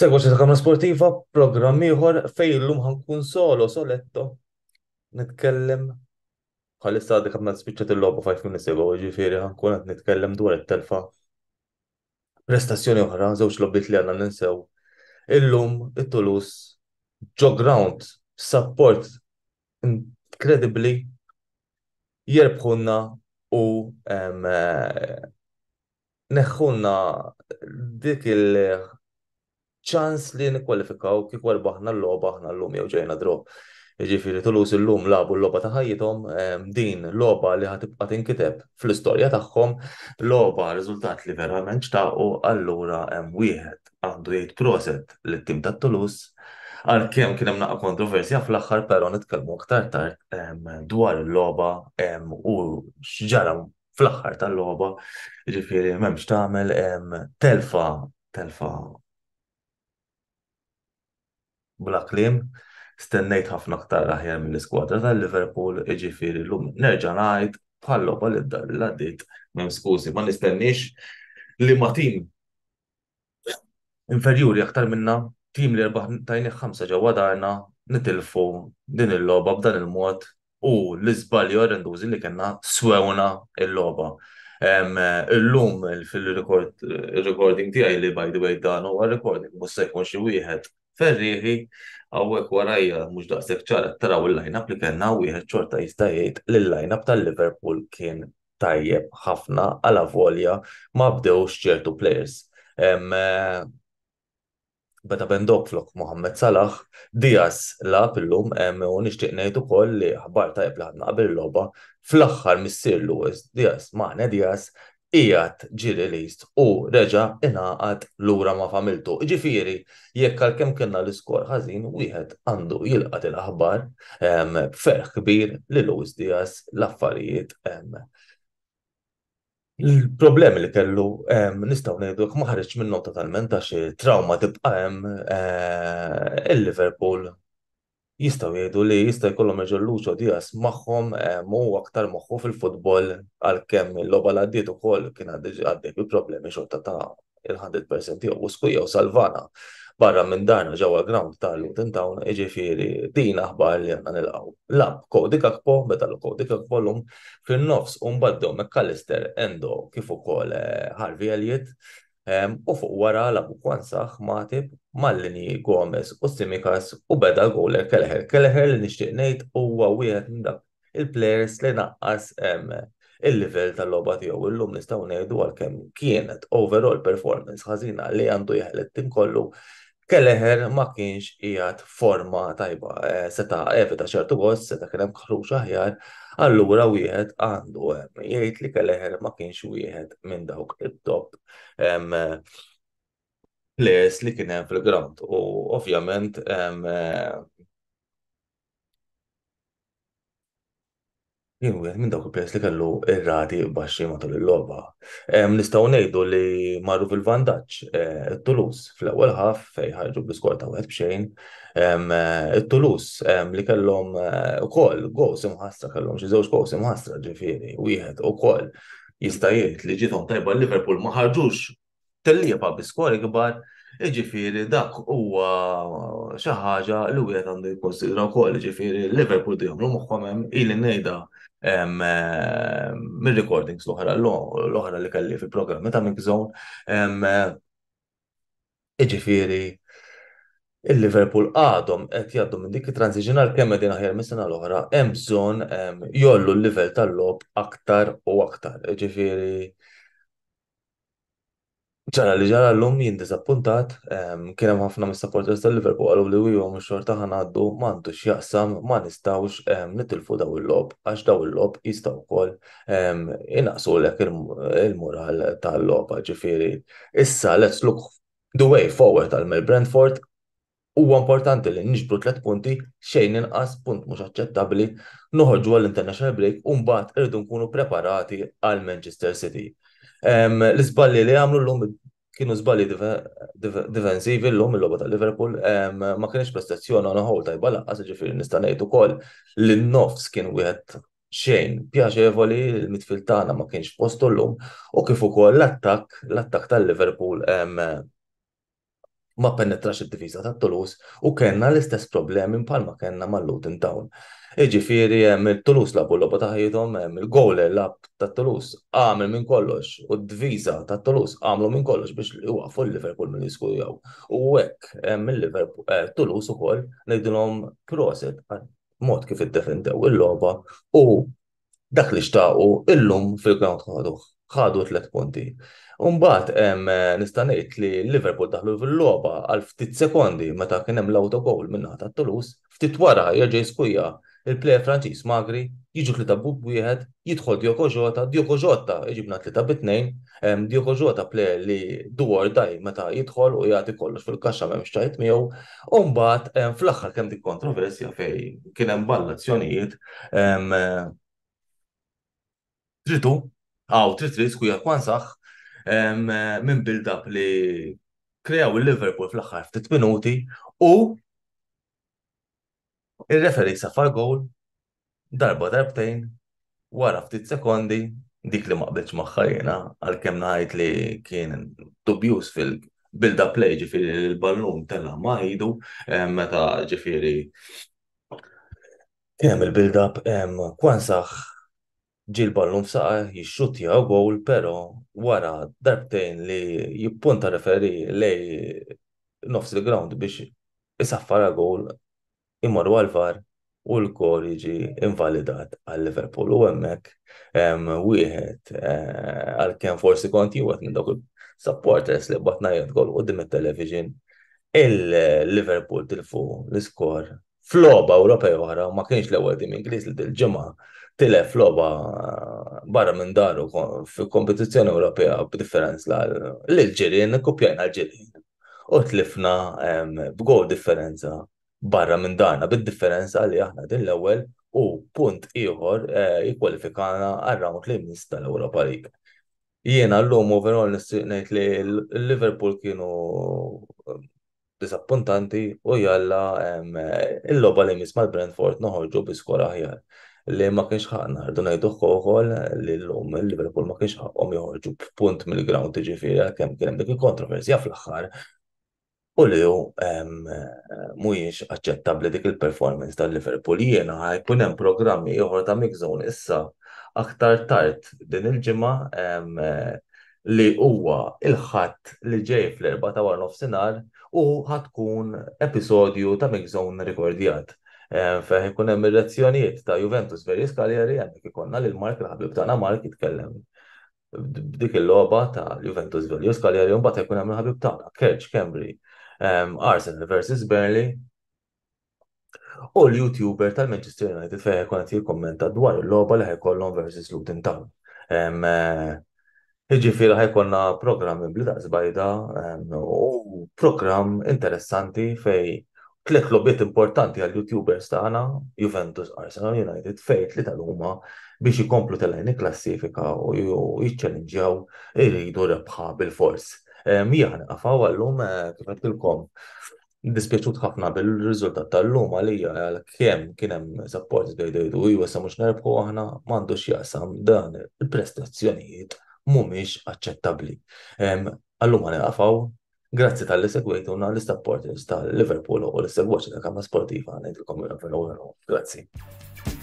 Segwa xi kamra sportiva, programm ieħor fejn illum ħankun solo soletto. Nitkellem bħalissa għadek għamna spiċċet il-logħba 5 minutes ago, ġifieri ħankun qed nitkellem dwar it-telfa. Prestazzjoni oħra, żewġ lobbiet li għandna ninsew. Illum it-Tulus jog round support incredibly, jirbħunna u eh, neħħunna dik il- ċans li nikkwalifikaw kif warbaħna l-loba aħna l-lum jew ġejna drop. jiġifieri tulus l-lum labu l-loba ta' ħajjithom, din loba li ħatibqa tinkiteb fl-istorja tagħhom, loba riżultat li verament xtaqgħu, allura hemm wieħed għandu jgħid proset li tim ta' tulus, għal kem kienem naqqa kontroversja fl-axħar pero nitkellmu aktar tard dwar il-loba u xġara fl-axħar tal-loba ġifiri memx tamel telfa telfa bla klim, stennejt ħafna aktar aħjar mill-iskwadra tal-Liverpool, iġifiri l-lum nerġa' ngħid bħal-logħba li d-dar li għaddit skużi, ma nistennix li ma tim inferjuri aktar minna, tim li rbaħ tajni ħamsa ġewwa darna, nitilfu din il-logħba b'dan il-mod u l iżbalju orrendużi li kena swewna il-logħba. Illum fil-recording tiegħi li by the way dan għal recording mhux se jkun xi wieħed Ferriħi għawek warajja mux daqsek ċara taraw il-line-up li kena u jħed ċorta li l line tal-Liverpool kien tajjeb ħafna għala volja ma bdewx ċertu players. Beta eh, bendok flok Mohamed Salah, Diaz la pillum u nishtiq nejtu koll li ħbar tajb li ħadna qabel loba fl-axħar missir Lewis Dias, maħne Dias ijat ġi released u reġa l lura ma familtu. Ġifiri, jekk għal kem kena l-iskor ħazin, wieħed għandu jilqat il-aħbar ehm, ferħ kbir li Luis Diaz l-affarijiet. Il-problemi ehm, li kellu ehm, nistaw nejdu maħarġ minn nota totalment għax trauma tibqa hemm il-Liverpool jistaw jgħidu li jista' jkollhom iġol Lucio Diaz magħhom eh, mu aktar moħħu fil-futbol għalkemm il-logħba l għaddiet ukoll kien għaddej il problemi xorta ta' il-100% tiegħu sku jew Salvana barra minn dan ġewwa ground tal-Luton Town ġifieri din aħbar li għandna nilqgħu. Lab kodika kpo, meta l Kodi Kakpo lum fin-nofs u mbaddew McAllister Endo kif ukoll eh, Harvey Elliott u fuq wara labu kwansax matib mallini Gomez u Simikas u beda gowler Kelleher. kelleħer li nixtieq ngħid huwa wieħed minn dak il-players li naqqas il-level tal-logħba tiegħu illum nistgħu ngħidu għalkemm kienet overall performance ħażina li għandu jeħled tim kollu Kelleher ma kienx ijat forma tajba, eh, seta evita ċertu għos, seta kienem kħruċ aħjar, allura wieħed għandu eh, jgħid li Kelleher ma kienx wieħed minn dawk il top players li kienem fil-ground. U ovvjament eh, Jien wieħed minn dawk il-players li kellu ir-rati baxxi matul il-logħba. Nistgħu ngħidu li marru fil-vantaġġ it eh, tulus fl-ewwel ħaf fejn ħarġu bl-iskor ta' wieħed b'xejn. it eh, tulus li kellhom eh, ukoll gows imħassra kellhom xi żewġ gows imħassra ġifieri wieħed ukoll jista' jgħid li ġiethom tajba Liverpool ma ħarġux tellieqa bl-iskor ikbar, Iġifiri, dak huwa xi ħaġa li wieħed għandu jikkonsidra wkoll, iġifiri Liverpool dihom l moħħom hemm ili ngħidha Eh, mir-recordings l-oħra l-oħra li kelli fil-programmi ta' Mix Zone. Eh, iġifieri il-Liverpool għadhom qed jgħaddu minn dik it-transition għal kemm qegħdin aħjar mis-sena l-oħra hemm bżonn jollu l-livell tal-lob aktar u aktar. iġifieri ċana li ġara l-lum disappuntat, kienem ħafna mis-supporters tal-Liverpool għalu li wiju għom xorta ħanaddu mandu xjaqsam ma nistawx nitilfu daw il-lob, għax daw il-lob jistaw kol inaqsu l il mural tal lob ġifiri. Issa, let's look the way forward tal-Mel Brentford, huwa importanti li nġbru tlet punti xejn inqas punt mhux aċċettabbli noħorġu għall-International Break u mbagħad irdu nkunu preparati għal Manchester City L-izballi li għamlu l-lum kienu zballi difensivi l-lum il-loba ta' Liverpool ma kienx prestazzjoni għana ħol tajba laqqas ġifiri nistanajtu kol l-nofs kien wieħed xejn pjaċevoli l mitfil tagħna ma kienx postu l-lum u kif ukoll l-attak l-attak tal-Liverpool ma penetrax id divisa ta' Toulouse u kellna l-istess problemi bħalma kellna mal-Luton Town. Iġifieri hemm il-Toulouse labu logħba ta' ħajjithom hemm il-gowl lab ta' Toulouse għamel minn kollox u d divisa ta' Toulouse għamlu minn kollox biex iwaqfu l-Liverpool minn jew. U hekk hemm il-Liverpool eh, Toulouse ukoll ngħidilhom proset mod kif iddefendew il-logħba u dak li xtaqu illum fil-ground ħaduh ħadu tlet punti. Umbat, nista' ngħid li Liverpool daħlu fil-logħba għal ftit sekondi meta kien hemm l-autogol minnaħa ta' tulus ftit wara jerġa' jiskuja il-plejer Franċis Magri, jiġu tlita bub wieħed, jidħol Djoko Jota, Djoko Jota iġibna tlita bitnejn, Djoko Jota plejer li dwar daj meta jidħol u jagħti kollox fil-kaxxa m'hemm ċajt miegħu. mbagħad fl-aħħar kemm dik kontroversja fejn kien hemm ballazzjonijiet. Tritu, għaw trid risku jakwan saħ minn build-up li krejaw il-Liverpool fl-axħar ftit minuti u il-referi safar goal darba darbtejn wara ftit sekondi dik li maqbilx maħħajna għal-kem naħajt li kien dubjus fil bilda play ġifiri il-ballun tella maħidu meta ġifiri kien il-build-up kwan saħ ġil ballum saqa jixxutja u gol, pero wara darbtejn li jippunta referi lej nofs il-ground biex jisaffara għol imorru għal-var u l kor jiġi invalidat għal Liverpool u hemmhekk wieħed eh, għal-kem forsi konti u minn dawk supporters li batnajot gol u dim il-television il-Liverpool tilfu l-iskor Floba Ewropej wara, ma kienx l-ewwel tim Ingliż li dil-ġimgħa tilef floba barra minn daru fi kompetizzjoni Ewropea b'differenz l-Ġirien, kopjajna l-Ġirien. U tlifna ehm, b'gow differenza barra minn darna bid-differenza li aħna din l-ewwel u punt ieħor jikkwalifikana eh, għal round li mis tal-Ewropa League. Jiena l-lum overall ngħid li l-Liverpool kienu disappuntanti u jalla il-loba li misma l-Brentford noħorġu biskora aħjar li ma kienx ħaqna, rdu najdu ukoll li l-lum il-Liverpool ma kienx ħaqhom joħorġu punt mill-ground tiġifieri kemm kien hemm dik il-kontroversja fl-aħħar. U li hu mhuwiex aċċettabbli dik il-performance tal-Liverpool. Jiena ħajkun hemm programmi ieħor ta' mixzone issa aktar tard din il-ġimgħa li huwa il-ħadd li ġej fl-erba ta' nofsinhar u ħatkun episodju ta' Mixzone rekordjat. Eh, Feħ ikun hemm ir-reazzjonijiet ta' Juventus veri skaljari għandek ikonna lil Mark il-ħabib tagħna Mark jitkellem dik il-logħba ta' Juventus veri skaljari mbagħad ikun hemm il-ħabib tagħna Kerch Kembri ehm, Arsenal versus Burnley u l-YouTuber tal-Manchester United fejn ikun qed jikkommenta dwar il-logħba li ħajkollhom versus Luton Town. Ehm, eh, Iġifiri ħajkonna program bli zbajda u program interessanti fej tliet lobiet importanti għal YouTubers tagħna, Juventus, Arsenal United, fej tliet għal-huma biex jikomplu tal għajni klassifika u jiċċelenġjaw iridu rebħa bil-fors. Mijana, għafaw għallum eh, kifet il Dispieċut ħafna bil-rizultat tal-lum għalija għal-kem kienem support bejdu u jwessa mux nerbħu għahna mandu xjaqsam dan il-prestazzjonijiet mumiex aċċettabli. Allum għan għafaw, grazzi tal-li segwejtuna l supporters tal-Liverpool u l-segwaċi ta' kamma sportiva għan id-komuna Grazzi.